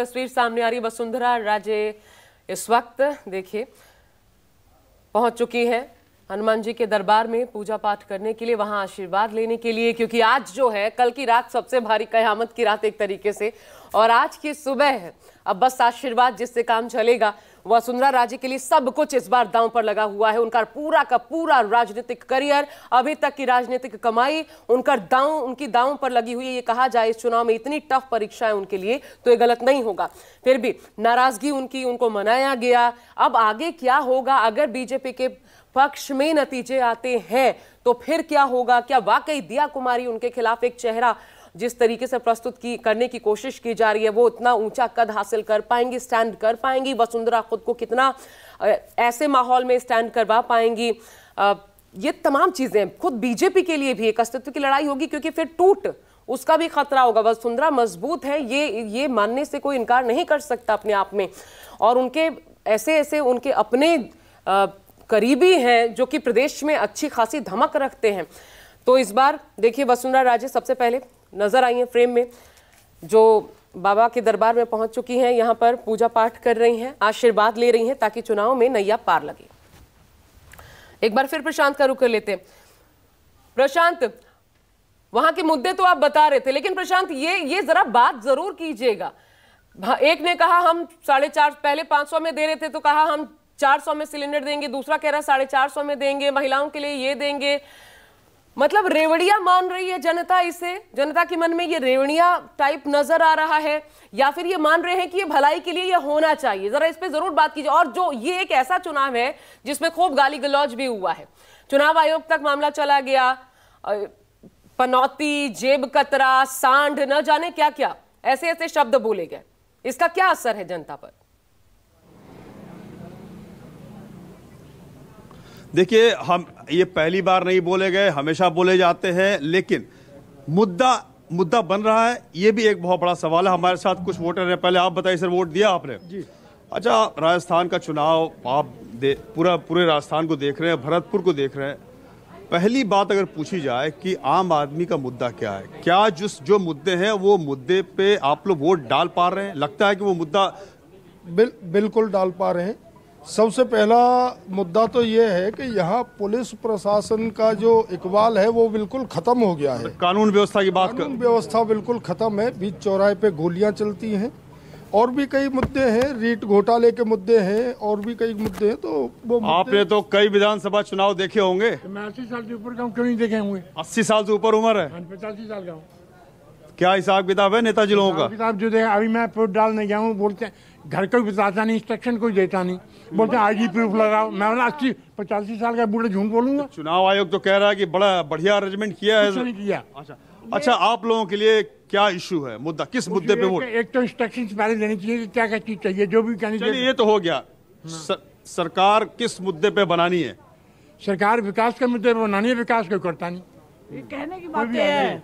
तस्वीर सामने आ रही वसुंधरा राजे इस वक्त देखिए पहुंच चुकी है हनुमान जी के दरबार में पूजा पाठ करने के लिए वहां आशीर्वाद लेने के लिए क्योंकि आज जो है कल की रात सबसे भारी कयामत की रात एक तरीके से और आज की सुबह है अब बस आशीर्वाद जिससे काम चलेगा वसुंधरा राजे के लिए सब कुछ इस बार दांव पर लगा हुआ है उनका पूरा का पूरा राजनीतिक करियर अभी तक की राजनीतिक कमाई उनका दांव उनकी दांव पर लगी हुई है ये कहा जाए इस चुनाव में इतनी टफ परीक्षा है उनके लिए तो ये गलत नहीं होगा फिर भी नाराजगी उनकी उनको मनाया गया अब आगे क्या होगा अगर बीजेपी के पक्ष में नतीजे आते हैं तो फिर क्या होगा क्या वाकई दिया कुमारी उनके खिलाफ एक चेहरा जिस तरीके से प्रस्तुत की करने की कोशिश की जा रही है वो इतना ऊंचा कद हासिल कर पाएंगी स्टैंड कर पाएंगी वसुंधरा खुद को कितना ऐसे माहौल में स्टैंड करवा पाएंगी ये तमाम चीजें खुद बीजेपी के लिए भी एक अस्तित्व की लड़ाई होगी क्योंकि फिर टूट उसका भी खतरा होगा वसुंधरा मजबूत है ये ये मानने से कोई इनकार नहीं कर सकता अपने आप में और उनके ऐसे ऐसे उनके अपने आ, करीबी हैं जो कि प्रदेश में अच्छी खासी धमक रखते हैं तो इस बार देखिए वसुंधरा राजे सबसे पहले नज़र आई हैं फ्रेम में जो बाबा के दरबार में पहुंच चुकी हैं यहाँ पर पूजा पाठ कर रही हैं आशीर्वाद ले रही हैं ताकि चुनाव में नैया पार लगे एक बार फिर प्रशांत का रुख कर लेते प्रशांत वहां के मुद्दे तो आप बता रहे थे लेकिन प्रशांत ये ये जरा बात जरूर कीजिएगा एक ने कहा हम साढ़े चार पहले पांच सौ में दे रहे थे तो कहा हम चार सौ में सिलेंडर देंगे दूसरा कह रहा साढ़े चार सौ में देंगे महिलाओं के लिए ये देंगे मतलब रेवड़िया मान रही है जनता इसे जनता के मन में ये रेवड़िया टाइप नजर आ रहा है या फिर ये मान रहे हैं कि ये भलाई के लिए ये होना चाहिए जरा इस पर जरूर बात कीजिए और जो ये एक ऐसा चुनाव है जिसमें खूब गाली गलौज भी हुआ है चुनाव आयोग तक मामला चला गया पनौती जेब कतरा सांड न जाने क्या क्या ऐसे ऐसे शब्द बोले गए इसका क्या असर है जनता पर देखिए हम ये पहली बार नहीं बोले गए हमेशा बोले जाते हैं लेकिन मुद्दा मुद्दा बन रहा है ये भी एक बहुत बड़ा सवाल है हमारे साथ कुछ वोटर हैं पहले आप बताइए सर वोट दिया आपने जी अच्छा राजस्थान का चुनाव आप दे पूरा पूरे राजस्थान को देख रहे हैं भरतपुर को देख रहे हैं पहली बात अगर पूछी जाए कि आम आदमी का मुद्दा क्या है क्या जिस जो मुद्दे हैं वो मुद्दे पे आप लोग वोट डाल पा रहे हैं लगता है कि वो मुद्दा बिल, बिल्कुल डाल पा रहे हैं सबसे पहला मुद्दा तो ये है कि यहाँ पुलिस प्रशासन का जो इकबाल है वो बिल्कुल ख़त्म हो गया है कानून व्यवस्था की बात कानून व्यवस्था बिल्कुल ख़त्म है बीच चौराहे पे गोलियाँ चलती हैं और भी कई मुद्दे हैं रीट घोटाले के मुद्दे हैं और भी कई मुद्दे हैं तो वो आपने तो कई विधानसभा चुनाव देखे होंगे मैं अस्सी साल से ऊपर क्यों नहीं देखे होंगे अस्सी साल से ऊपर उम्र है हाँ, पचासी साल का हूँ क्या हिसाब किताब है नेताजी लोगों का किताब जो देखा अभी मैं प्रूफ डालने गया हूँ बोलते हैं घर कोई बताता नहीं इंस्ट्रक्शन कोई देता नहीं बोलते हैं आईजी प्रूफ लगाओ मैं बोला अस्सी पचासी साल का बूढ़े झूठ बोलूंगा तो चुनाव आयोग तो कह रहा है कि बड़ा बढ़िया अरेंजमेंट किया है किया अच्छा अच्छा आप लोगों के लिए क्या इशू है मुद्दा किस मुद्दे पे वोट एक तो इंस्ट्रक्शन पहले देनी चाहिए क्या क्या चीज चाहिए जो भी कहनी चाहिए ये तो हो गया हाँ। सरकार किस मुद्दे पे बनानी है सरकार विकास के मुद्दे पे बनानी है विकास कोई करता नहीं ये कहने की बात है